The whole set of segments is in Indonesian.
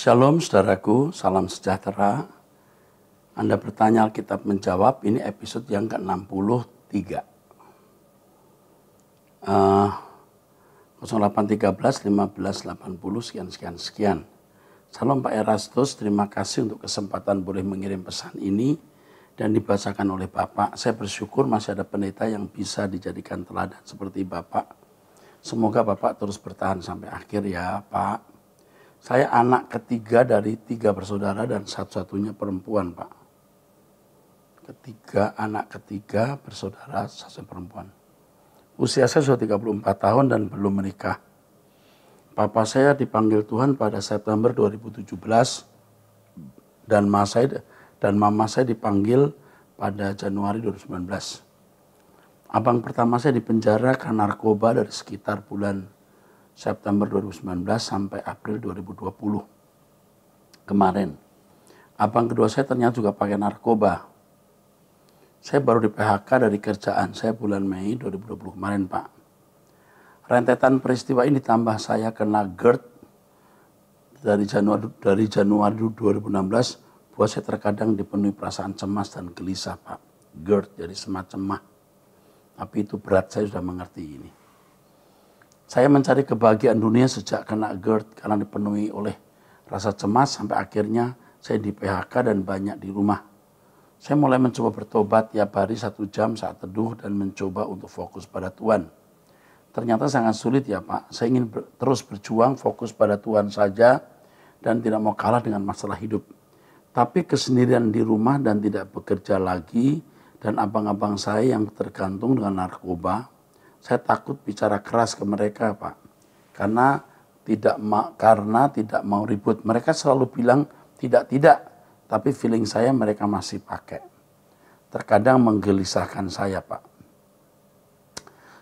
Shalom saudaraku, salam sejahtera. Anda bertanya Alkitab menjawab, ini episode yang ke-63. Uh, 0813 1580 sekian sekian sekian. Salam Pak Erastus, terima kasih untuk kesempatan boleh mengirim pesan ini dan dibacakan oleh Bapak. Saya bersyukur masih ada pendeta yang bisa dijadikan teladan seperti Bapak. Semoga Bapak terus bertahan sampai akhir ya Pak. Saya anak ketiga dari tiga bersaudara dan satu-satunya perempuan, Pak. Ketiga, anak ketiga bersaudara, satu perempuan. Usia saya sudah 34 tahun dan belum menikah. Papa saya dipanggil Tuhan pada September 2017 dan mama saya dan mama saya dipanggil pada Januari 2019. Abang pertama saya dipenjara karena narkoba dari sekitar bulan September 2019 sampai April 2020 kemarin. Abang kedua saya ternyata juga pakai narkoba. Saya baru di PHK dari kerjaan saya bulan Mei 2020 kemarin Pak. Rentetan peristiwa ini tambah saya kena GERD dari Januari dari Januari 2016 buat saya terkadang dipenuhi perasaan cemas dan gelisah Pak. GERD jadi semacam mah. Tapi itu berat saya sudah mengerti ini. Saya mencari kebahagiaan dunia sejak kena GERD karena dipenuhi oleh rasa cemas sampai akhirnya saya di PHK dan banyak di rumah. Saya mulai mencoba bertobat tiap hari satu jam saat teduh dan mencoba untuk fokus pada Tuhan. Ternyata sangat sulit ya Pak. Saya ingin ber terus berjuang fokus pada Tuhan saja dan tidak mau kalah dengan masalah hidup. Tapi kesendirian di rumah dan tidak bekerja lagi dan abang-abang saya yang tergantung dengan narkoba saya takut bicara keras ke mereka, Pak. Karena tidak ma karena tidak mau ribut. Mereka selalu bilang tidak-tidak, tapi feeling saya mereka masih pakai. Terkadang menggelisahkan saya, Pak.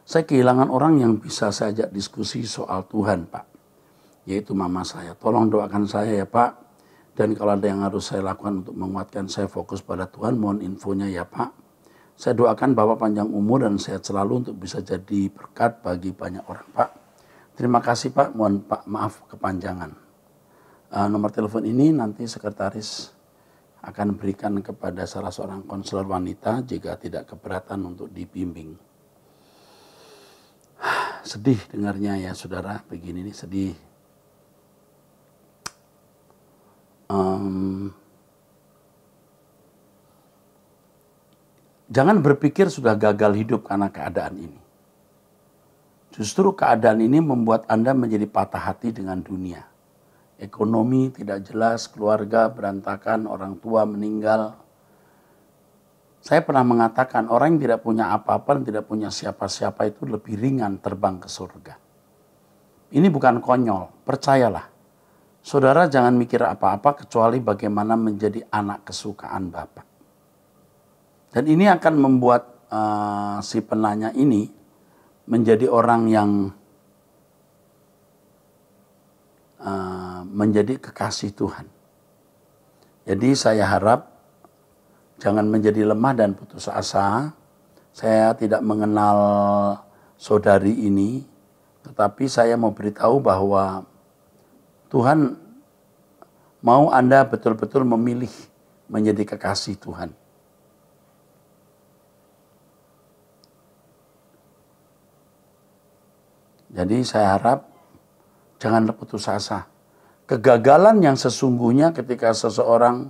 Saya kehilangan orang yang bisa saya ajak diskusi soal Tuhan, Pak. Yaitu mama saya. Tolong doakan saya ya, Pak. Dan kalau ada yang harus saya lakukan untuk menguatkan saya fokus pada Tuhan, mohon infonya ya, Pak. Saya doakan Bapak panjang umur dan sehat selalu untuk bisa jadi berkat bagi banyak orang, Pak. Terima kasih, Pak. Mohon Pak maaf kepanjangan. Uh, nomor telepon ini nanti sekretaris akan berikan kepada salah seorang konselor wanita jika tidak keberatan untuk dibimbing. sedih dengarnya ya saudara, begini nih sedih. Um, Jangan berpikir sudah gagal hidup karena keadaan ini. Justru keadaan ini membuat Anda menjadi patah hati dengan dunia. Ekonomi tidak jelas, keluarga berantakan, orang tua meninggal. Saya pernah mengatakan orang yang tidak punya apa-apa dan tidak punya siapa-siapa itu lebih ringan terbang ke surga. Ini bukan konyol, percayalah. Saudara jangan mikir apa-apa kecuali bagaimana menjadi anak kesukaan Bapak. Dan ini akan membuat uh, si penanya ini menjadi orang yang uh, menjadi kekasih Tuhan. Jadi saya harap jangan menjadi lemah dan putus asa. Saya tidak mengenal saudari ini, tetapi saya mau beritahu bahwa Tuhan mau Anda betul-betul memilih menjadi kekasih Tuhan. Jadi saya harap jangan putus asa. Kegagalan yang sesungguhnya ketika seseorang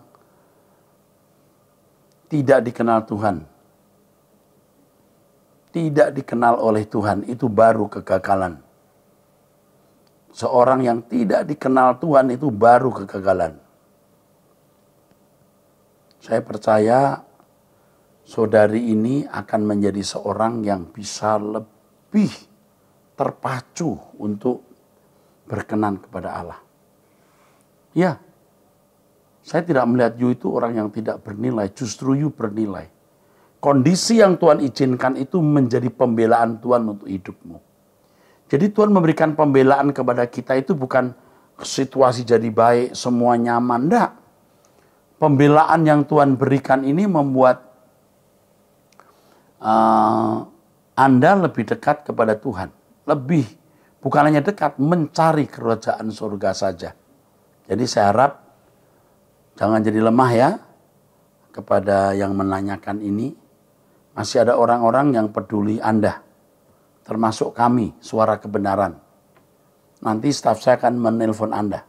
tidak dikenal Tuhan, tidak dikenal oleh Tuhan, itu baru kegagalan. Seorang yang tidak dikenal Tuhan itu baru kegagalan. Saya percaya saudari ini akan menjadi seorang yang bisa lebih terpacu untuk berkenan kepada Allah. Ya, saya tidak melihat you itu orang yang tidak bernilai, justru you bernilai. Kondisi yang Tuhan izinkan itu menjadi pembelaan Tuhan untuk hidupmu. Jadi Tuhan memberikan pembelaan kepada kita itu bukan situasi jadi baik, semua nyaman, enggak. Pembelaan yang Tuhan berikan ini membuat uh, Anda lebih dekat kepada Tuhan lebih bukan hanya dekat, mencari kerajaan surga saja. Jadi saya harap jangan jadi lemah ya kepada yang menanyakan ini. Masih ada orang-orang yang peduli Anda, termasuk kami, suara kebenaran. Nanti staf saya akan menelpon Anda.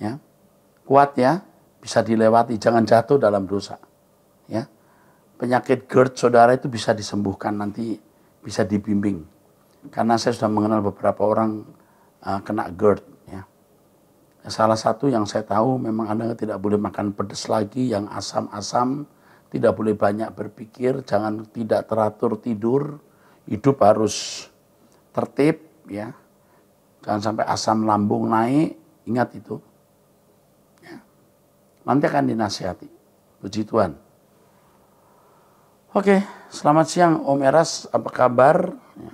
Ya. Kuat ya, bisa dilewati, jangan jatuh dalam dosa. Ya. Penyakit GERD saudara itu bisa disembuhkan nanti bisa dibimbing karena saya sudah mengenal beberapa orang uh, kena GERD. Ya. Salah satu yang saya tahu memang Anda tidak boleh makan pedas lagi yang asam-asam, tidak boleh banyak berpikir, jangan tidak teratur tidur, hidup harus tertib ya. Jangan sampai asam lambung naik, ingat itu. Ya. Nanti akan dinasihati. Puji Tuhan. Oke, selamat siang Om Eras, apa kabar? Ya.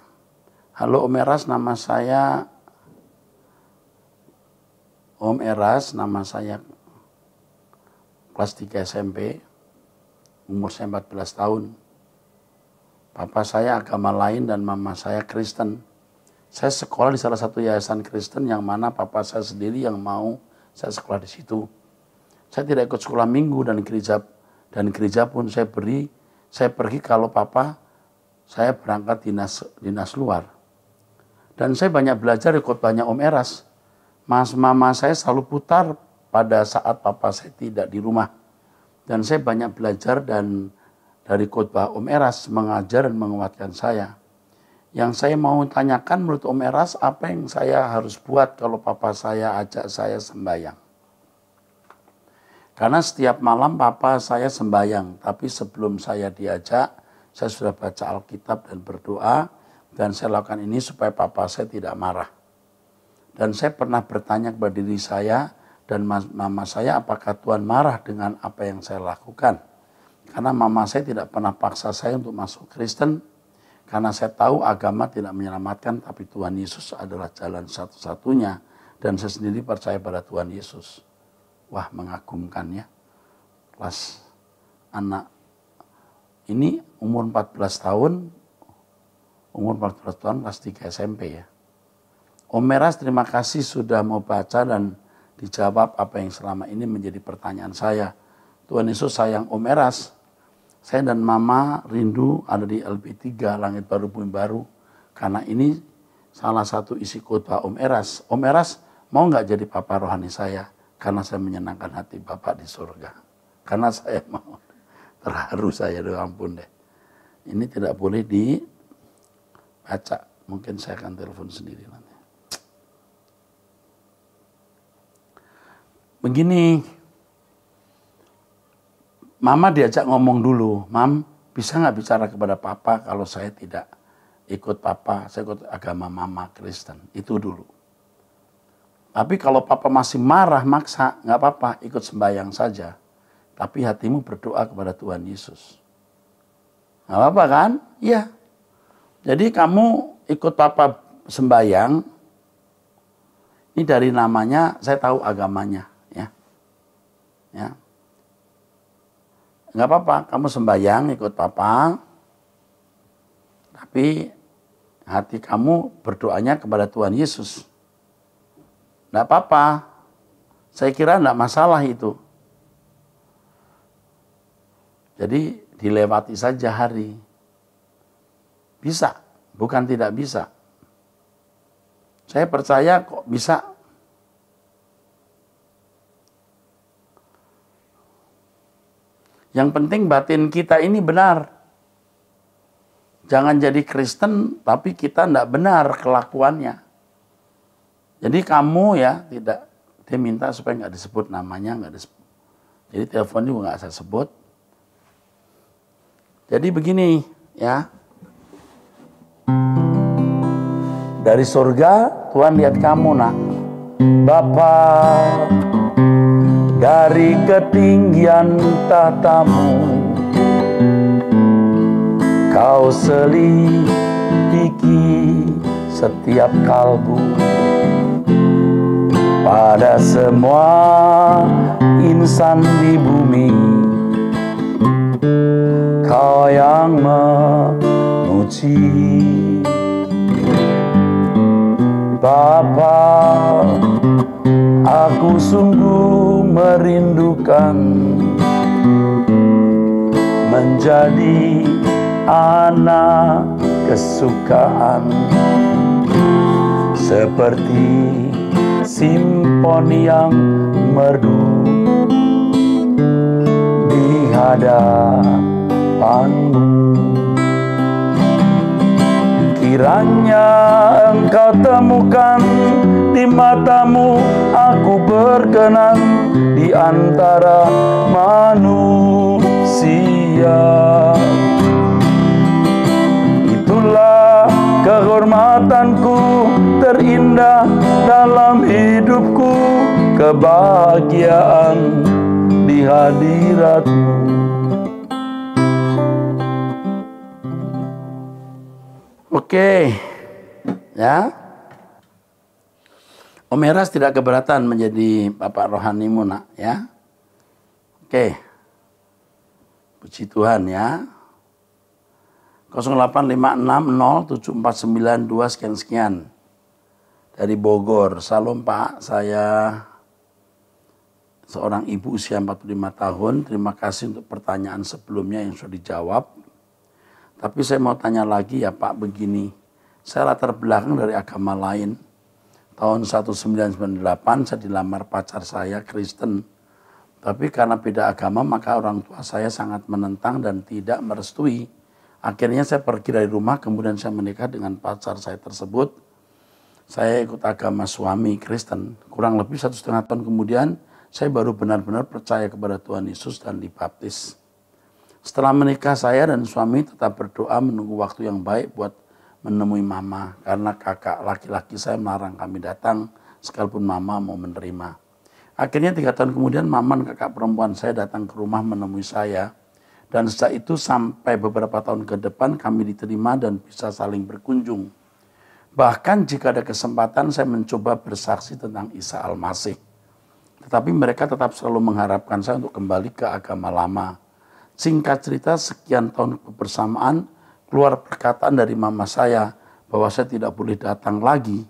Halo Om Eras, nama saya Om Eras, nama saya kelas 3 SMP, umur saya 14 tahun. Papa saya agama lain dan mama saya Kristen. Saya sekolah di salah satu yayasan Kristen yang mana papa saya sendiri yang mau saya sekolah di situ. Saya tidak ikut sekolah minggu dan gereja dan gereja pun saya beri, saya pergi kalau papa saya berangkat dinas dinas luar dan saya banyak belajar di banyak Om Eras. Mas mama saya selalu putar pada saat papa saya tidak di rumah. Dan saya banyak belajar dan dari khotbah Om Eras mengajar dan menguatkan saya. Yang saya mau tanyakan menurut Om Eras apa yang saya harus buat kalau papa saya ajak saya sembahyang. Karena setiap malam papa saya sembahyang, tapi sebelum saya diajak, saya sudah baca Alkitab dan berdoa, dan saya lakukan ini supaya papa saya tidak marah. Dan saya pernah bertanya kepada diri saya dan mama saya apakah Tuhan marah dengan apa yang saya lakukan. Karena mama saya tidak pernah paksa saya untuk masuk Kristen. Karena saya tahu agama tidak menyelamatkan tapi Tuhan Yesus adalah jalan satu-satunya. Dan saya sendiri percaya pada Tuhan Yesus. Wah mengagumkannya. Kelas anak ini umur 14 tahun umur 14 tahun kelas 3 SMP ya. Om Meras terima kasih sudah mau baca dan dijawab apa yang selama ini menjadi pertanyaan saya. Tuhan Yesus sayang Om Meras. Saya dan Mama rindu ada di LP3 Langit Baru Bumi Baru. Karena ini salah satu isi khotbah Om Eras. Om Eras mau nggak jadi papa rohani saya? Karena saya menyenangkan hati Bapak di surga. Karena saya mau terharu saya, doa ampun deh. Ini tidak boleh di baca. Mungkin saya akan telepon sendiri nanti. Begini, Mama diajak ngomong dulu, Mam bisa nggak bicara kepada Papa kalau saya tidak ikut Papa, saya ikut agama Mama Kristen. Itu dulu. Tapi kalau Papa masih marah, maksa, nggak apa-apa, ikut sembahyang saja. Tapi hatimu berdoa kepada Tuhan Yesus. Nggak apa-apa kan? Iya. Jadi kamu ikut papa sembayang, ini dari namanya saya tahu agamanya, ya, ya. Nggak apa-apa, kamu sembayang ikut papa, tapi hati kamu berdoanya kepada Tuhan Yesus. Nggak apa-apa, saya kira nggak masalah itu. Jadi dilewati saja hari. Bisa, bukan tidak bisa. Saya percaya kok bisa. Yang penting batin kita ini benar. Jangan jadi Kristen tapi kita tidak benar kelakuannya. Jadi kamu ya tidak dia minta supaya nggak disebut namanya nggak disebut. Jadi telepon juga nggak saya sebut. Jadi begini ya. Dari surga Tuhan lihat kamu nak. Bapa dari ketinggian tatamu kau selidiki setiap kalbu pada semua insan di bumi kau yang memuji Betapa aku sungguh merindukan Menjadi anak kesukaan Seperti simpon yang merdu Di hadapanmu Kiranya engkau temukan di matamu aku berkenan di antara manusia. Itulah kehormatanku terindah dalam hidupku kebahagiaan di hadiratmu. Oke. Ya. Omeras tidak keberatan menjadi bapak Rohani Munak, ya. Oke. Puji Tuhan ya. 085607492 sekian sekian. Dari Bogor. Salam Pak, saya seorang ibu usia 45 tahun. Terima kasih untuk pertanyaan sebelumnya yang sudah dijawab. Tapi saya mau tanya lagi ya Pak begini, saya latar belakang dari agama lain. Tahun 1998 saya dilamar pacar saya Kristen. Tapi karena beda agama maka orang tua saya sangat menentang dan tidak merestui. Akhirnya saya pergi dari rumah kemudian saya menikah dengan pacar saya tersebut. Saya ikut agama suami Kristen. Kurang lebih satu setengah tahun kemudian saya baru benar-benar percaya kepada Tuhan Yesus dan dibaptis. Setelah menikah saya dan suami tetap berdoa menunggu waktu yang baik buat menemui mama karena kakak laki-laki saya melarang kami datang sekalipun mama mau menerima. Akhirnya tiga tahun kemudian dan kakak perempuan saya datang ke rumah menemui saya. Dan sejak itu sampai beberapa tahun ke depan kami diterima dan bisa saling berkunjung. Bahkan jika ada kesempatan saya mencoba bersaksi tentang Isa Al-Masih. Tetapi mereka tetap selalu mengharapkan saya untuk kembali ke agama lama Singkat cerita, sekian tahun kebersamaan, keluar perkataan dari mama saya bahwa saya tidak boleh datang lagi.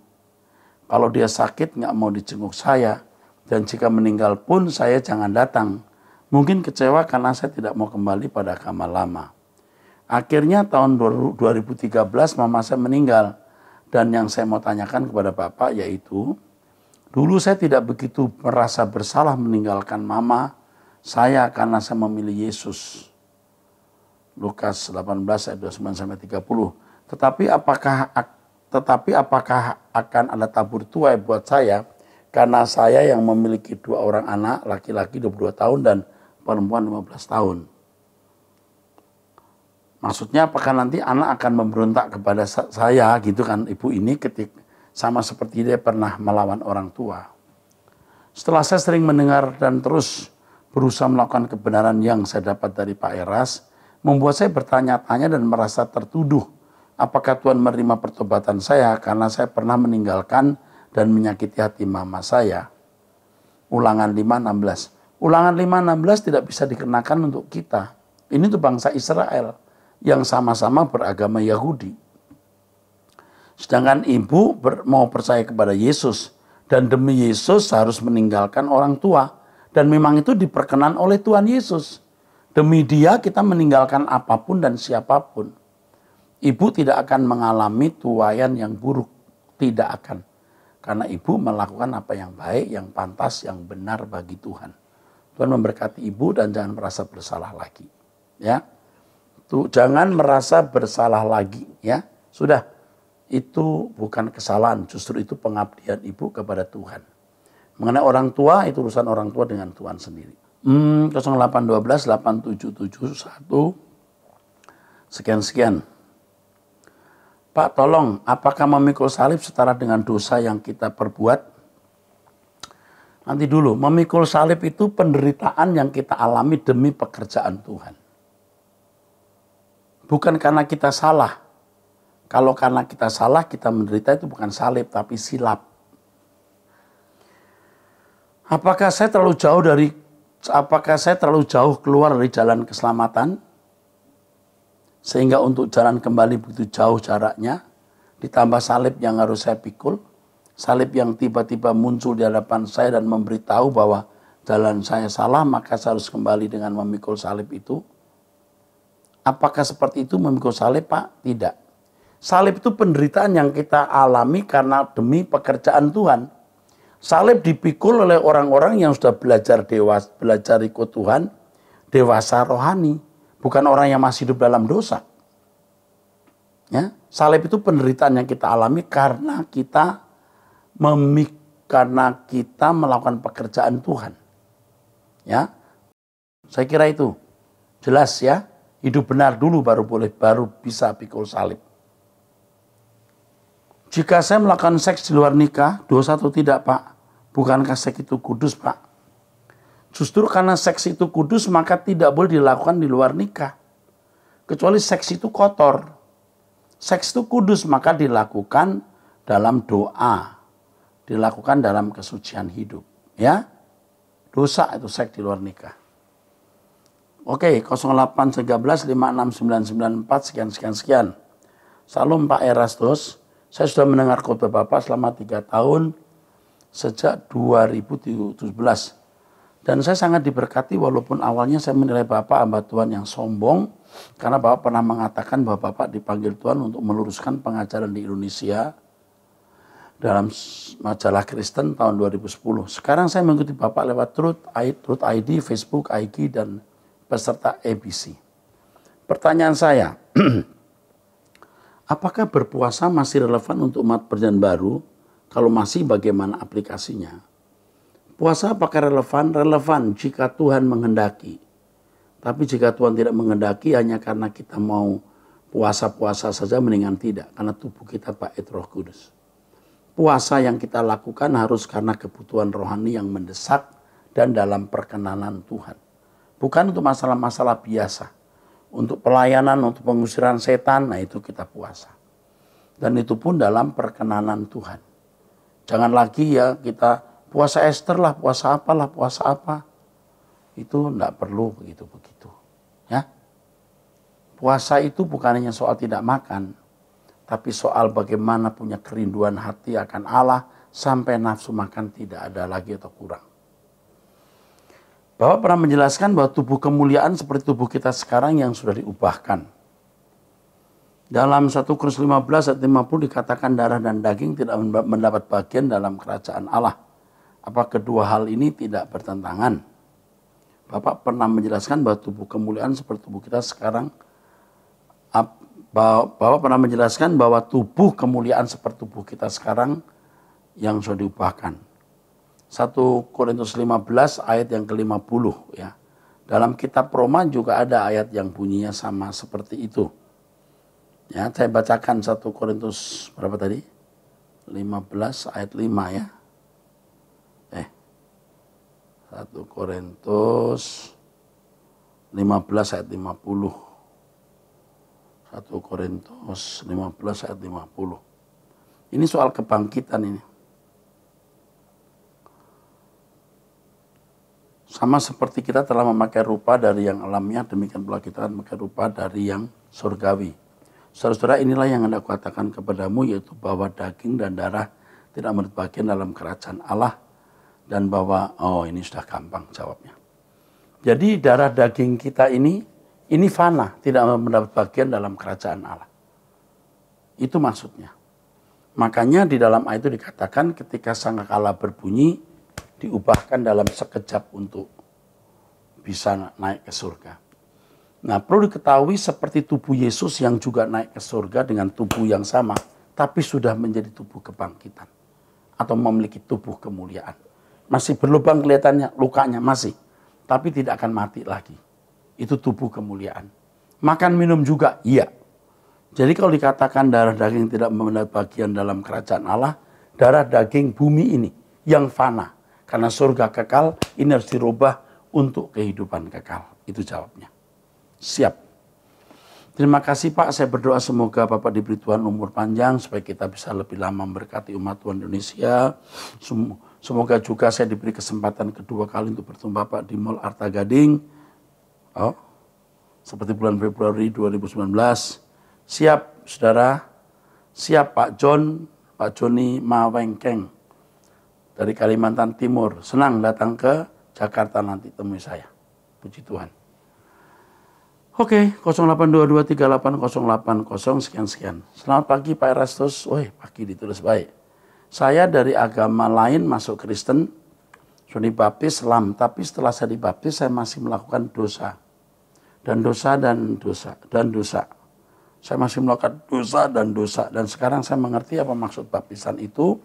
Kalau dia sakit, nggak mau dijenguk saya. Dan jika meninggal pun, saya jangan datang. Mungkin kecewa karena saya tidak mau kembali pada kamar lama. Akhirnya tahun 2013 mama saya meninggal. Dan yang saya mau tanyakan kepada Bapak yaitu, dulu saya tidak begitu merasa bersalah meninggalkan mama saya karena saya memilih Yesus. Lukas 18 ayat 29 sampai 30. Tetapi apakah tetapi apakah akan ada tabur tuai buat saya karena saya yang memiliki dua orang anak laki-laki 22 tahun dan perempuan 15 tahun. Maksudnya apakah nanti anak akan memberontak kepada saya gitu kan ibu ini ketik sama seperti dia pernah melawan orang tua. Setelah saya sering mendengar dan terus berusaha melakukan kebenaran yang saya dapat dari Pak Eras, membuat saya bertanya-tanya dan merasa tertuduh. Apakah Tuhan menerima pertobatan saya karena saya pernah meninggalkan dan menyakiti hati mama saya? Ulangan 5.16. Ulangan 5.16 tidak bisa dikenakan untuk kita. Ini tuh bangsa Israel yang sama-sama beragama Yahudi. Sedangkan ibu mau percaya kepada Yesus dan demi Yesus harus meninggalkan orang tua dan memang itu diperkenan oleh Tuhan Yesus. Demi dia kita meninggalkan apapun dan siapapun. Ibu tidak akan mengalami tuayan yang buruk. Tidak akan. Karena ibu melakukan apa yang baik, yang pantas, yang benar bagi Tuhan. Tuhan memberkati ibu dan jangan merasa bersalah lagi. Ya. Tuh, jangan merasa bersalah lagi ya. Sudah itu bukan kesalahan, justru itu pengabdian ibu kepada Tuhan. Mengenai orang tua itu urusan orang tua dengan Tuhan sendiri. Hmm, 0812 8771 sekian-sekian. Pak tolong, apakah memikul salib setara dengan dosa yang kita perbuat? Nanti dulu, memikul salib itu penderitaan yang kita alami demi pekerjaan Tuhan. Bukan karena kita salah. Kalau karena kita salah, kita menderita itu bukan salib, tapi silap. Apakah saya terlalu jauh dari apakah saya terlalu jauh keluar dari jalan keselamatan? Sehingga untuk jalan kembali begitu jauh jaraknya, ditambah salib yang harus saya pikul, salib yang tiba-tiba muncul di hadapan saya dan memberitahu bahwa jalan saya salah, maka saya harus kembali dengan memikul salib itu. Apakah seperti itu memikul salib, Pak? Tidak. Salib itu penderitaan yang kita alami karena demi pekerjaan Tuhan. Salib dipikul oleh orang-orang yang sudah belajar dewas, belajar ikut Tuhan, dewasa rohani, bukan orang yang masih hidup dalam dosa. Ya, salib itu penderitaan yang kita alami karena kita memik karena kita melakukan pekerjaan Tuhan. Ya. Saya kira itu jelas ya. Hidup benar dulu baru boleh baru bisa pikul salib. Jika saya melakukan seks di luar nikah, dosa atau tidak Pak? Bukankah seks itu kudus Pak? Justru karena seks itu kudus maka tidak boleh dilakukan di luar nikah. Kecuali seks itu kotor. Seks itu kudus maka dilakukan dalam doa. Dilakukan dalam kesucian hidup. Ya, Dosa itu seks di luar nikah. Oke, 08 56 sekian sekian sekian. Salam Pak Erastus. Saya sudah mendengar khotbah Bapak selama tiga tahun sejak 2017. Dan saya sangat diberkati walaupun awalnya saya menilai Bapak hamba Tuhan yang sombong. Karena Bapak pernah mengatakan bahwa Bapak dipanggil Tuhan untuk meluruskan pengajaran di Indonesia dalam majalah Kristen tahun 2010. Sekarang saya mengikuti Bapak lewat Truth, ID, Facebook, IG, dan peserta ABC. Pertanyaan saya, Apakah berpuasa masih relevan untuk umat perjanjian baru? Kalau masih bagaimana aplikasinya? Puasa apakah relevan? Relevan jika Tuhan menghendaki. Tapi jika Tuhan tidak menghendaki hanya karena kita mau puasa-puasa saja mendingan tidak. Karena tubuh kita Pak roh kudus. Puasa yang kita lakukan harus karena kebutuhan rohani yang mendesak dan dalam perkenalan Tuhan. Bukan untuk masalah-masalah biasa untuk pelayanan, untuk pengusiran setan, nah itu kita puasa. Dan itu pun dalam perkenanan Tuhan. Jangan lagi ya kita puasa Esther lah, puasa apalah, puasa apa. Itu tidak perlu begitu-begitu. Ya. Puasa itu bukan hanya soal tidak makan, tapi soal bagaimana punya kerinduan hati akan Allah sampai nafsu makan tidak ada lagi atau kurang. Bapak pernah menjelaskan bahwa tubuh kemuliaan seperti tubuh kita sekarang yang sudah diubahkan. Dalam 1 Korintus 15 ayat 50 dikatakan darah dan daging tidak mendapat bagian dalam kerajaan Allah. Apa kedua hal ini tidak bertentangan? Bapak pernah menjelaskan bahwa tubuh kemuliaan seperti tubuh kita sekarang Bapak pernah menjelaskan bahwa tubuh kemuliaan seperti tubuh kita sekarang yang sudah diubahkan. 1 Korintus 15 ayat yang ke-50 ya. Dalam kitab Roma juga ada ayat yang bunyinya sama seperti itu. Ya, saya bacakan 1 Korintus berapa tadi? 15 ayat 5 ya. Eh. 1 Korintus 15 ayat 50. 1 Korintus 15 ayat 50. Ini soal kebangkitan ini. Sama seperti kita telah memakai rupa dari yang alamiah, demikian pula kita akan memakai rupa dari yang surgawi. Saudara-saudara inilah yang hendak katakan kepadamu yaitu bahwa daging dan darah tidak mendapat dalam kerajaan Allah dan bahwa oh ini sudah gampang jawabnya. Jadi darah daging kita ini ini fana, tidak mendapat bagian dalam kerajaan Allah. Itu maksudnya. Makanya di dalam ayat itu dikatakan ketika sangkakala berbunyi, diubahkan dalam sekejap untuk bisa naik ke surga. Nah, perlu diketahui seperti tubuh Yesus yang juga naik ke surga dengan tubuh yang sama, tapi sudah menjadi tubuh kebangkitan atau memiliki tubuh kemuliaan. Masih berlubang kelihatannya, lukanya masih, tapi tidak akan mati lagi. Itu tubuh kemuliaan. Makan minum juga, iya. Jadi kalau dikatakan darah daging tidak mendapat bagian dalam kerajaan Allah, darah daging bumi ini yang fana, karena surga kekal ini harus dirubah untuk kehidupan kekal. Itu jawabnya. Siap. Terima kasih Pak, saya berdoa semoga Bapak diberi Tuhan umur panjang supaya kita bisa lebih lama memberkati umat Tuhan Indonesia. Semoga juga saya diberi kesempatan kedua kali untuk bertemu Bapak di Mall Arta Gading. Oh, seperti bulan Februari 2019. Siap, saudara. Siap Pak John, Pak Joni Mawengkeng dari Kalimantan Timur senang datang ke Jakarta nanti temui saya. Puji Tuhan. Oke, okay, 08223808 sekian sekian. Selamat pagi Pak Erastus. Woi, pagi ditulis baik. Saya dari agama lain masuk Kristen, sudah dibaptis Islam, tapi setelah saya dibaptis saya masih melakukan dosa. Dan dosa dan dosa dan dosa. Saya masih melakukan dosa dan dosa dan sekarang saya mengerti apa maksud baptisan itu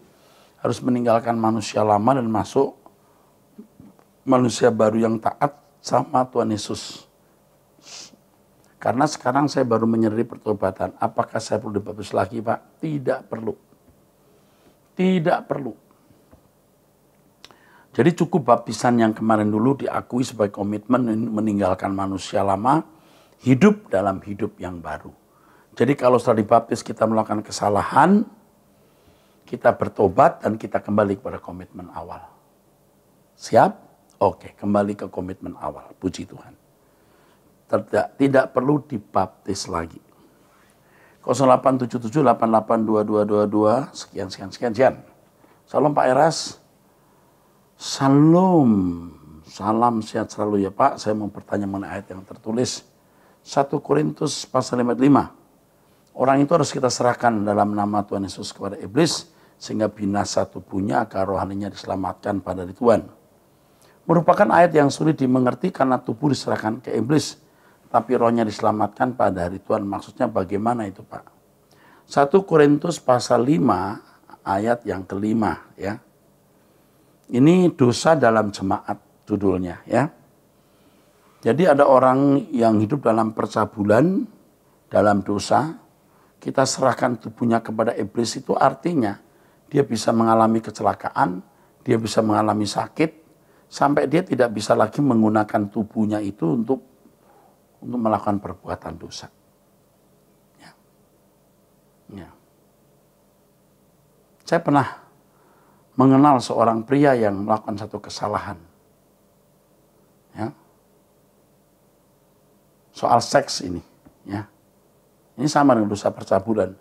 harus meninggalkan manusia lama dan masuk manusia baru yang taat sama Tuhan Yesus. Karena sekarang saya baru menyeri pertobatan. Apakah saya perlu dibaptis lagi, Pak? Tidak perlu. Tidak perlu. Jadi cukup baptisan yang kemarin dulu diakui sebagai komitmen meninggalkan manusia lama, hidup dalam hidup yang baru. Jadi kalau setelah dibaptis kita melakukan kesalahan, kita bertobat dan kita kembali kepada komitmen awal. Siap? Oke, kembali ke komitmen awal. Puji Tuhan. Tidak, tidak perlu dibaptis lagi. 0877 882222 sekian sekian sekian sekian. Salam Pak Eras. Salam. Salam sehat selalu ya Pak. Saya mau bertanya mengenai ayat yang tertulis 1 Korintus pasal 55. Orang itu harus kita serahkan dalam nama Tuhan Yesus kepada iblis sehingga binasa tubuhnya agar rohaninya diselamatkan pada Tuhan. Merupakan ayat yang sulit dimengerti karena tubuh diserahkan ke iblis, tapi rohnya diselamatkan pada hari Tuhan. Maksudnya bagaimana itu Pak? 1 Korintus pasal 5 ayat yang kelima ya. Ini dosa dalam jemaat judulnya ya. Jadi ada orang yang hidup dalam percabulan, dalam dosa, kita serahkan tubuhnya kepada iblis itu artinya dia bisa mengalami kecelakaan, dia bisa mengalami sakit, sampai dia tidak bisa lagi menggunakan tubuhnya itu untuk untuk melakukan perbuatan dosa. Ya. Ya. Saya pernah mengenal seorang pria yang melakukan satu kesalahan. Ya. Soal seks ini. Ya. Ini sama dengan dosa percabulan.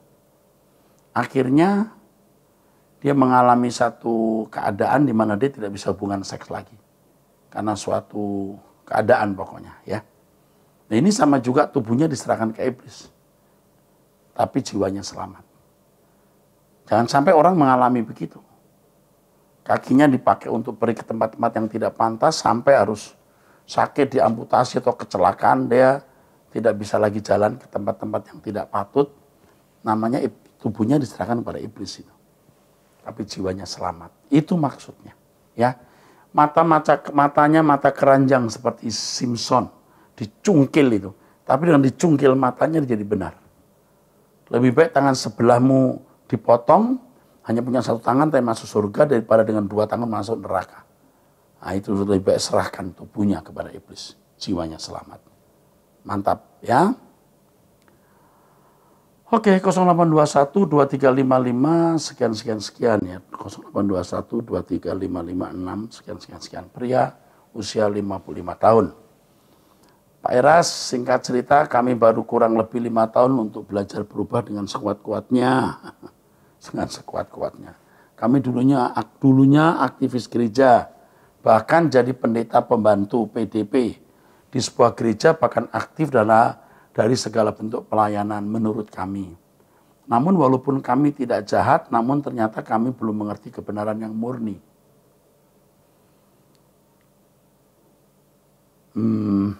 Akhirnya dia mengalami satu keadaan di mana dia tidak bisa hubungan seks lagi. Karena suatu keadaan pokoknya ya. Nah ini sama juga tubuhnya diserahkan ke iblis. Tapi jiwanya selamat. Jangan sampai orang mengalami begitu. Kakinya dipakai untuk pergi ke tempat-tempat yang tidak pantas sampai harus sakit, diamputasi atau kecelakaan dia tidak bisa lagi jalan ke tempat-tempat yang tidak patut. Namanya tubuhnya diserahkan kepada iblis itu tapi jiwanya selamat. Itu maksudnya, ya. Mata mata matanya mata keranjang seperti Simpson dicungkil itu, tapi dengan dicungkil matanya jadi benar. Lebih baik tangan sebelahmu dipotong, hanya punya satu tangan tapi masuk surga daripada dengan dua tangan masuk neraka. Nah, itu lebih baik serahkan tubuhnya kepada iblis, jiwanya selamat. Mantap ya. Oke, okay, 0821 2355 sekian sekian sekian ya. 0821 23556 sekian sekian sekian. Pria usia 55 tahun. Pak Eras, singkat cerita kami baru kurang lebih lima tahun untuk belajar berubah dengan sekuat-kuatnya. dengan sekuat-kuatnya. Kami dulunya dulunya aktivis gereja, bahkan jadi pendeta pembantu PDP di sebuah gereja bahkan aktif dalam dari segala bentuk pelayanan menurut kami. Namun walaupun kami tidak jahat, namun ternyata kami belum mengerti kebenaran yang murni. Hmm.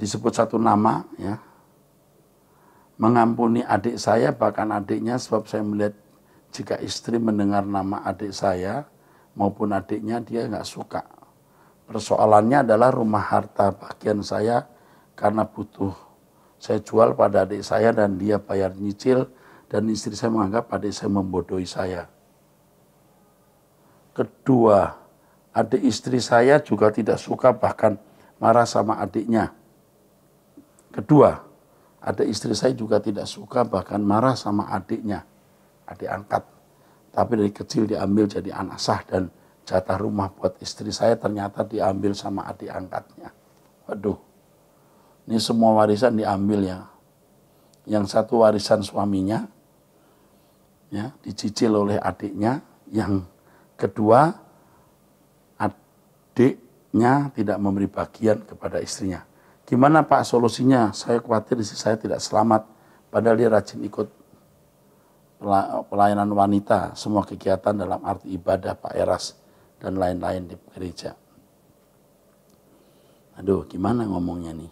Disebut satu nama ya. Mengampuni adik saya bahkan adiknya sebab saya melihat jika istri mendengar nama adik saya maupun adiknya dia nggak suka. Persoalannya adalah rumah harta bagian saya karena butuh. Saya jual pada adik saya dan dia bayar nyicil dan istri saya menganggap adik saya membodohi saya. Kedua, adik istri saya juga tidak suka bahkan marah sama adiknya. Kedua, adik istri saya juga tidak suka bahkan marah sama adiknya, adik angkat. Tapi dari kecil diambil jadi anak sah dan jatah rumah buat istri saya ternyata diambil sama adik angkatnya. Waduh, ini semua warisan diambil ya. Yang satu warisan suaminya, ya dicicil oleh adiknya. Yang kedua, adiknya tidak memberi bagian kepada istrinya. Gimana Pak solusinya? Saya khawatir istri saya tidak selamat. Padahal dia rajin ikut pelayanan wanita, semua kegiatan dalam arti ibadah Pak Eras dan lain-lain di gereja. Aduh, gimana ngomongnya nih?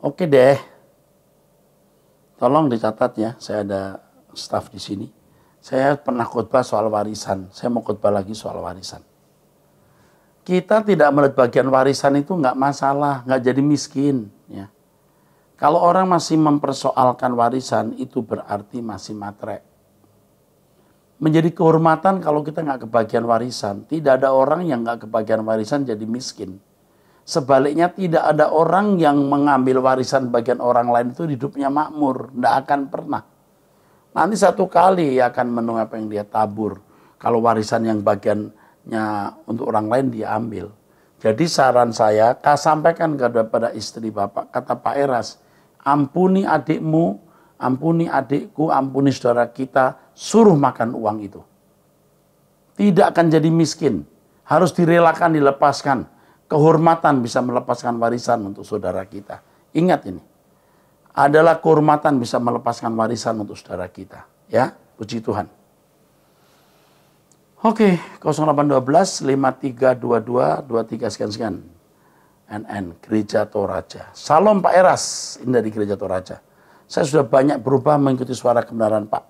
Oke deh. Tolong dicatat ya, saya ada staff di sini. Saya pernah khotbah soal warisan. Saya mau khotbah lagi soal warisan. Kita tidak melihat bagian warisan itu nggak masalah, nggak jadi miskin. Ya. Kalau orang masih mempersoalkan warisan, itu berarti masih matrek menjadi kehormatan kalau kita nggak kebagian warisan. Tidak ada orang yang nggak kebagian warisan jadi miskin. Sebaliknya tidak ada orang yang mengambil warisan bagian orang lain itu hidupnya makmur. Tidak akan pernah. Nanti satu kali ia akan menunggu apa yang dia tabur. Kalau warisan yang bagiannya untuk orang lain dia ambil. Jadi saran saya, kak sampaikan kepada istri bapak, kata Pak Eras, ampuni adikmu, ampuni adikku, ampuni saudara kita, suruh makan uang itu. Tidak akan jadi miskin, harus direlakan, dilepaskan. Kehormatan bisa melepaskan warisan untuk saudara kita. Ingat ini. Adalah kehormatan bisa melepaskan warisan untuk saudara kita, ya. Puji Tuhan. Oke, 0812 5322 23 sekian sekian. NN Gereja Toraja. Salam Pak Eras, ini dari Gereja Toraja. Saya sudah banyak berubah mengikuti suara kebenaran Pak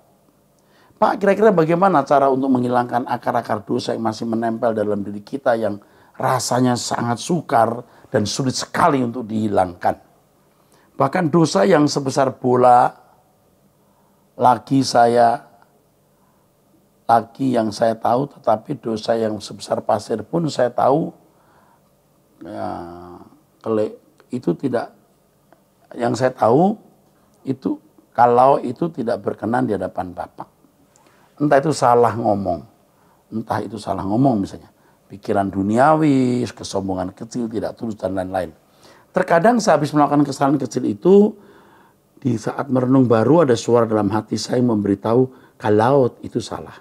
Pak, kira-kira bagaimana cara untuk menghilangkan akar-akar dosa yang masih menempel dalam diri kita yang rasanya sangat sukar dan sulit sekali untuk dihilangkan. Bahkan dosa yang sebesar bola lagi saya lagi yang saya tahu tetapi dosa yang sebesar pasir pun saya tahu ya, itu tidak yang saya tahu itu kalau itu tidak berkenan di hadapan Bapak entah itu salah ngomong. Entah itu salah ngomong misalnya. Pikiran duniawi, kesombongan kecil, tidak tulus, dan lain-lain. Terkadang sehabis melakukan kesalahan kecil itu, di saat merenung baru ada suara dalam hati saya yang memberitahu kalau itu salah.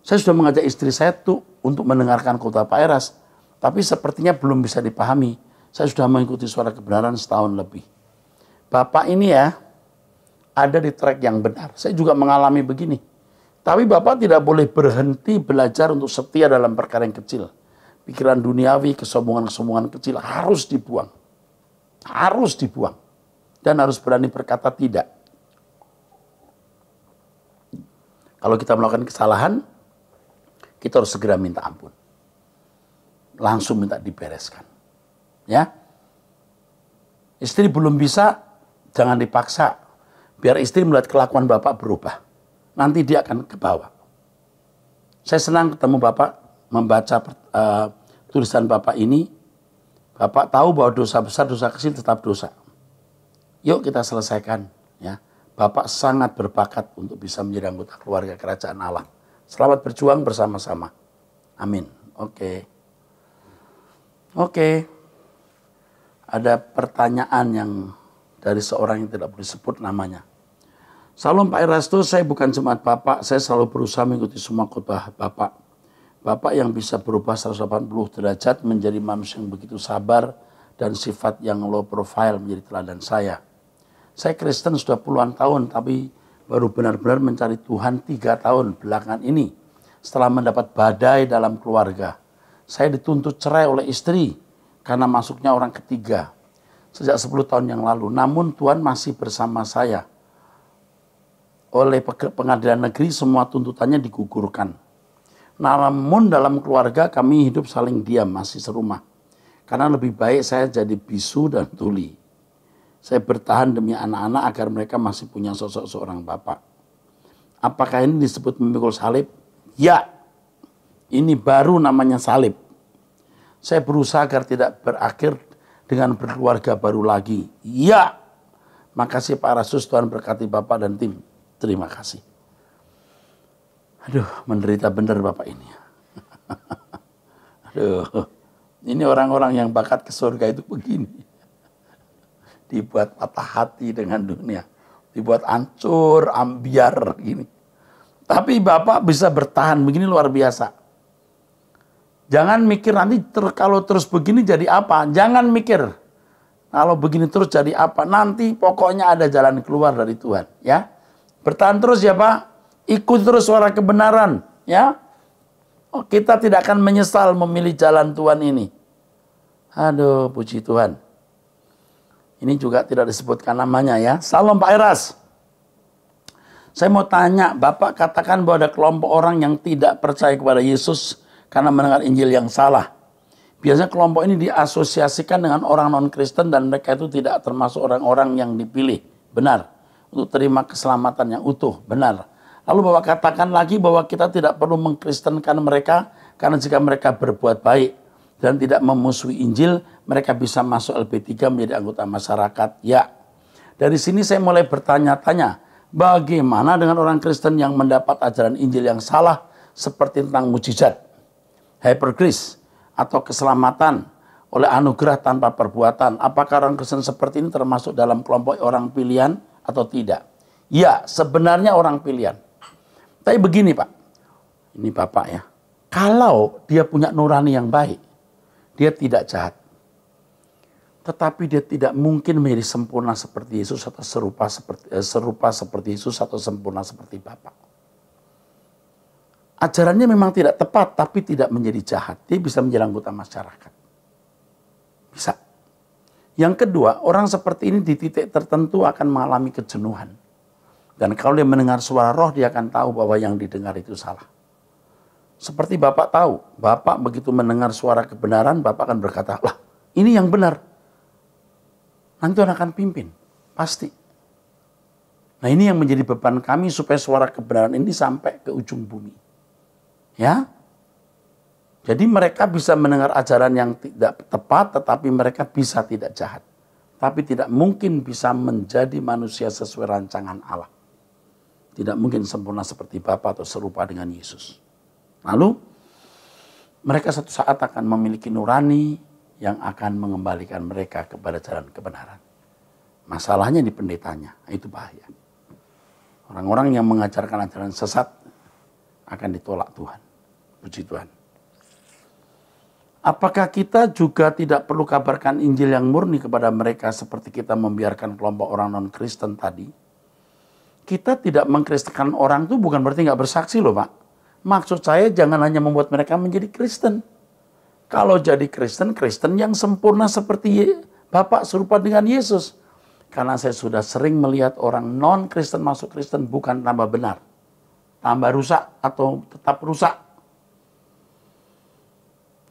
Saya sudah mengajak istri saya tuh untuk mendengarkan kota Pak Eras, tapi sepertinya belum bisa dipahami. Saya sudah mengikuti suara kebenaran setahun lebih. Bapak ini ya, ada di track yang benar. Saya juga mengalami begini. Tapi Bapak tidak boleh berhenti belajar untuk setia dalam perkara yang kecil. Pikiran duniawi, kesombongan-kesombongan kecil harus dibuang. Harus dibuang. Dan harus berani berkata tidak. Kalau kita melakukan kesalahan, kita harus segera minta ampun. Langsung minta dibereskan. Ya. Istri belum bisa, jangan dipaksa. Biar istri melihat kelakuan Bapak berubah nanti dia akan ke bawah. Saya senang ketemu Bapak, membaca uh, tulisan Bapak ini. Bapak tahu bahwa dosa besar, dosa kecil tetap dosa. Yuk kita selesaikan. ya. Bapak sangat berbakat untuk bisa menjadi anggota keluarga kerajaan Allah. Selamat berjuang bersama-sama. Amin. Oke. Okay. Oke. Okay. Ada pertanyaan yang dari seorang yang tidak boleh sebut namanya. Salam Pak Erasto, saya bukan jemaat Bapak, saya selalu berusaha mengikuti semua khotbah Bapak. Bapak yang bisa berubah 180 derajat menjadi manusia yang begitu sabar dan sifat yang low profile menjadi teladan saya. Saya Kristen sudah puluhan tahun, tapi baru benar-benar mencari Tuhan tiga tahun belakangan ini. Setelah mendapat badai dalam keluarga, saya dituntut cerai oleh istri karena masuknya orang ketiga sejak 10 tahun yang lalu. Namun Tuhan masih bersama saya oleh pengadilan negeri semua tuntutannya digugurkan. Namun dalam keluarga kami hidup saling diam, masih serumah. Karena lebih baik saya jadi bisu dan tuli. Saya bertahan demi anak-anak agar mereka masih punya sosok seorang bapak. Apakah ini disebut memikul salib? Ya, ini baru namanya salib. Saya berusaha agar tidak berakhir dengan berkeluarga baru lagi. Ya, makasih Pak Rasus, Tuhan berkati Bapak dan tim. Terima kasih. Aduh, menderita benar Bapak ini. Aduh, ini orang-orang yang bakat ke surga itu begini. Dibuat patah hati dengan dunia. Dibuat ancur, ambiar gini. Tapi Bapak bisa bertahan begini luar biasa. Jangan mikir nanti ter, kalau terus begini jadi apa. Jangan mikir kalau begini terus jadi apa. Nanti pokoknya ada jalan keluar dari Tuhan. Ya. Bertahan terus ya Pak. Ikut terus suara kebenaran. Ya. Oh, kita tidak akan menyesal memilih jalan Tuhan ini. Aduh, puji Tuhan. Ini juga tidak disebutkan namanya ya. Salam Pak Eras. Saya mau tanya, Bapak katakan bahwa ada kelompok orang yang tidak percaya kepada Yesus karena mendengar Injil yang salah. Biasanya kelompok ini diasosiasikan dengan orang non-Kristen dan mereka itu tidak termasuk orang-orang yang dipilih. Benar untuk terima keselamatan yang utuh. Benar. Lalu bahwa katakan lagi bahwa kita tidak perlu mengkristenkan mereka karena jika mereka berbuat baik dan tidak memusuhi Injil, mereka bisa masuk LP3 menjadi anggota masyarakat. Ya. Dari sini saya mulai bertanya-tanya, bagaimana dengan orang Kristen yang mendapat ajaran Injil yang salah seperti tentang mujizat, hypergrace, atau keselamatan oleh anugerah tanpa perbuatan. Apakah orang Kristen seperti ini termasuk dalam kelompok orang pilihan? atau tidak? Ya, sebenarnya orang pilihan. Tapi begini Pak, ini Bapak ya, kalau dia punya nurani yang baik, dia tidak jahat. Tetapi dia tidak mungkin menjadi sempurna seperti Yesus atau serupa seperti eh, serupa seperti Yesus atau sempurna seperti Bapak Ajarannya memang tidak tepat, tapi tidak menjadi jahat. Dia bisa menjadi anggota masyarakat. Bisa. Yang kedua, orang seperti ini di titik tertentu akan mengalami kejenuhan. Dan kalau dia mendengar suara roh, dia akan tahu bahwa yang didengar itu salah. Seperti Bapak tahu, Bapak begitu mendengar suara kebenaran, Bapak akan berkata, lah ini yang benar. Nanti Tuhan akan pimpin, pasti. Nah ini yang menjadi beban kami supaya suara kebenaran ini sampai ke ujung bumi. Ya, jadi mereka bisa mendengar ajaran yang tidak tepat, tetapi mereka bisa tidak jahat. Tapi tidak mungkin bisa menjadi manusia sesuai rancangan Allah. Tidak mungkin sempurna seperti Bapa atau serupa dengan Yesus. Lalu, mereka satu saat akan memiliki nurani yang akan mengembalikan mereka kepada jalan kebenaran. Masalahnya di pendetanya, itu bahaya. Orang-orang yang mengajarkan ajaran sesat akan ditolak Tuhan. Puji Tuhan. Apakah kita juga tidak perlu kabarkan Injil yang murni kepada mereka seperti kita membiarkan kelompok orang non-Kristen tadi? Kita tidak mengkristenkan orang itu bukan berarti nggak bersaksi loh Pak. Maksud saya jangan hanya membuat mereka menjadi Kristen. Kalau jadi Kristen, Kristen yang sempurna seperti Bapak serupa dengan Yesus. Karena saya sudah sering melihat orang non-Kristen masuk Kristen bukan tambah benar. Tambah rusak atau tetap rusak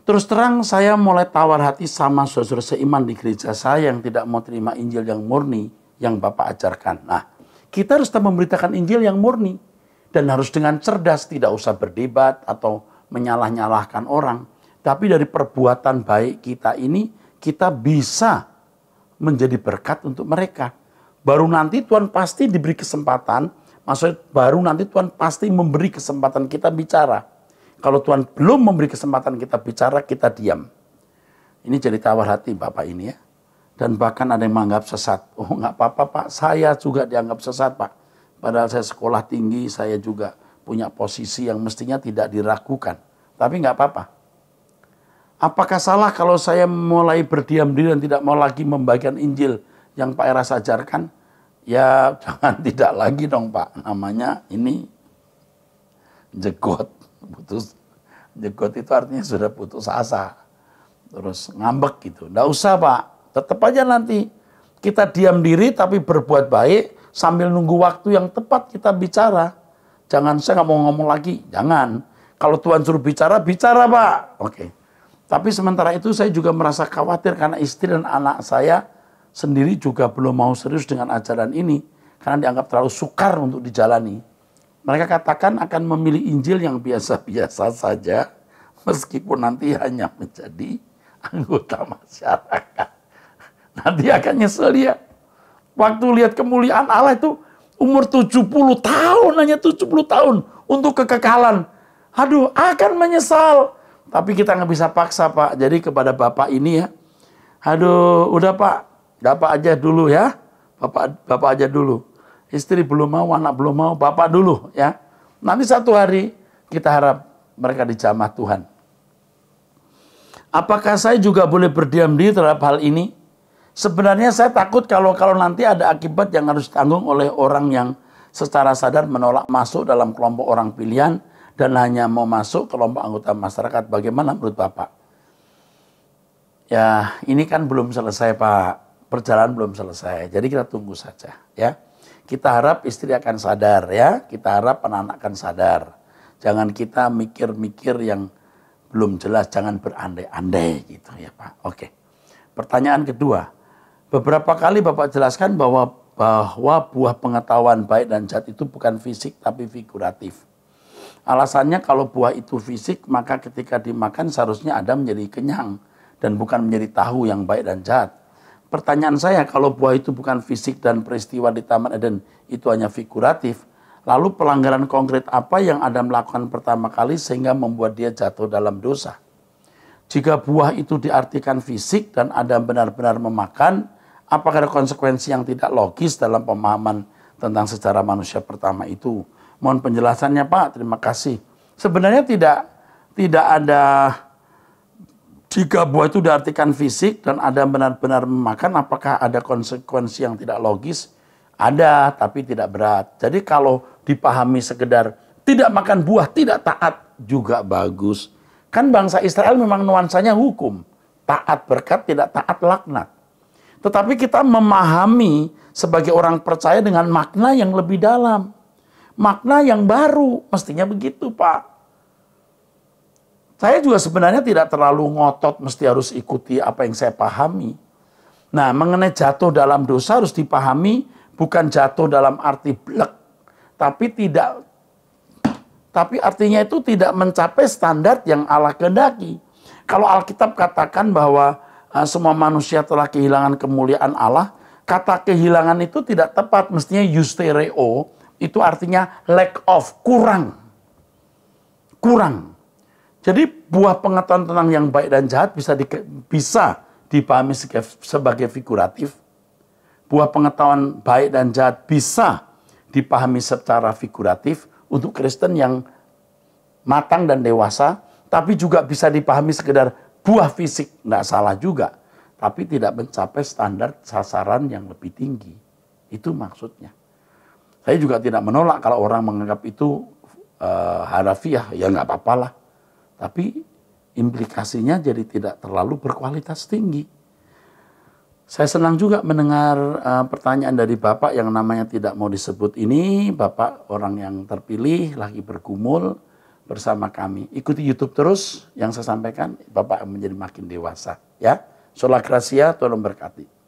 Terus terang saya mulai tawar hati sama saudara seiman di gereja saya yang tidak mau terima Injil yang murni yang Bapak ajarkan. Nah, kita harus tetap memberitakan Injil yang murni dan harus dengan cerdas, tidak usah berdebat atau menyalah-nyalahkan orang. Tapi dari perbuatan baik kita ini kita bisa menjadi berkat untuk mereka. Baru nanti Tuhan pasti diberi kesempatan, maksudnya baru nanti Tuhan pasti memberi kesempatan kita bicara kalau Tuhan belum memberi kesempatan kita bicara, kita diam. Ini jadi tawar hati Bapak ini ya. Dan bahkan ada yang menganggap sesat. Oh nggak apa-apa Pak, saya juga dianggap sesat Pak. Padahal saya sekolah tinggi, saya juga punya posisi yang mestinya tidak diragukan. Tapi nggak apa-apa. Apakah salah kalau saya mulai berdiam diri dan tidak mau lagi membagikan Injil yang Pak Eras ajarkan? Ya jangan tidak lagi dong Pak, namanya ini jegot putus jekot itu artinya sudah putus asa. Terus ngambek gitu. Nggak usah Pak, tetap aja nanti kita diam diri tapi berbuat baik sambil nunggu waktu yang tepat kita bicara. Jangan saya nggak mau ngomong lagi, jangan. Kalau Tuhan suruh bicara, bicara Pak. Oke. Tapi sementara itu saya juga merasa khawatir karena istri dan anak saya sendiri juga belum mau serius dengan ajaran ini. Karena dianggap terlalu sukar untuk dijalani. Mereka katakan akan memilih Injil yang biasa-biasa saja, meskipun nanti hanya menjadi anggota masyarakat. Nanti akan nyesel dia. Waktu lihat kemuliaan Allah itu umur 70 tahun, hanya 70 tahun untuk kekekalan. Aduh, akan menyesal. Tapi kita nggak bisa paksa, Pak. Jadi kepada Bapak ini ya, aduh, udah Pak, Bapak aja dulu ya. Bapak, Bapak aja dulu istri belum mau, anak belum mau, bapak dulu ya. Nanti satu hari kita harap mereka dijamah Tuhan. Apakah saya juga boleh berdiam diri terhadap hal ini? Sebenarnya saya takut kalau kalau nanti ada akibat yang harus ditanggung oleh orang yang secara sadar menolak masuk dalam kelompok orang pilihan dan hanya mau masuk kelompok anggota masyarakat. Bagaimana menurut Bapak? Ya, ini kan belum selesai, Pak. Perjalanan belum selesai. Jadi kita tunggu saja, ya. Kita harap istri akan sadar ya, kita harap anak-anak akan sadar. Jangan kita mikir-mikir yang belum jelas, jangan berandai-andai gitu ya Pak. Oke. Pertanyaan kedua, beberapa kali Bapak jelaskan bahwa bahwa buah pengetahuan baik dan jahat itu bukan fisik tapi figuratif. Alasannya kalau buah itu fisik maka ketika dimakan seharusnya ada menjadi kenyang dan bukan menjadi tahu yang baik dan jahat. Pertanyaan saya, kalau buah itu bukan fisik dan peristiwa di Taman Eden itu hanya figuratif, lalu pelanggaran konkret apa yang Adam lakukan pertama kali sehingga membuat dia jatuh dalam dosa? Jika buah itu diartikan fisik dan Adam benar-benar memakan, apakah ada konsekuensi yang tidak logis dalam pemahaman tentang secara manusia pertama itu? Mohon penjelasannya Pak, terima kasih. Sebenarnya tidak tidak ada jika buah itu diartikan fisik dan ada benar-benar memakan, apakah ada konsekuensi yang tidak logis? Ada, tapi tidak berat. Jadi kalau dipahami sekedar tidak makan buah, tidak taat juga bagus. Kan bangsa Israel memang nuansanya hukum. Taat berkat, tidak taat laknat. Tetapi kita memahami sebagai orang percaya dengan makna yang lebih dalam. Makna yang baru, mestinya begitu Pak. Saya juga sebenarnya tidak terlalu ngotot mesti harus ikuti apa yang saya pahami. Nah, mengenai jatuh dalam dosa harus dipahami bukan jatuh dalam arti blek, tapi tidak tapi artinya itu tidak mencapai standar yang Allah kehendaki. Kalau Alkitab katakan bahwa eh, semua manusia telah kehilangan kemuliaan Allah, kata kehilangan itu tidak tepat, mestinya eustereo itu artinya lack of, kurang. Kurang. Jadi buah pengetahuan tentang yang baik dan jahat bisa di, bisa dipahami sebagai figuratif. Buah pengetahuan baik dan jahat bisa dipahami secara figuratif untuk Kristen yang matang dan dewasa, tapi juga bisa dipahami sekedar buah fisik, tidak salah juga, tapi tidak mencapai standar sasaran yang lebih tinggi. Itu maksudnya. Saya juga tidak menolak kalau orang menganggap itu uh, harafiah, ya nggak apa-apalah. Tapi implikasinya jadi tidak terlalu berkualitas tinggi. Saya senang juga mendengar uh, pertanyaan dari Bapak yang namanya tidak mau disebut ini. Bapak orang yang terpilih lagi bergumul bersama kami. Ikuti YouTube terus yang saya sampaikan, Bapak menjadi makin dewasa ya. Sholah Gracia, tolong berkati.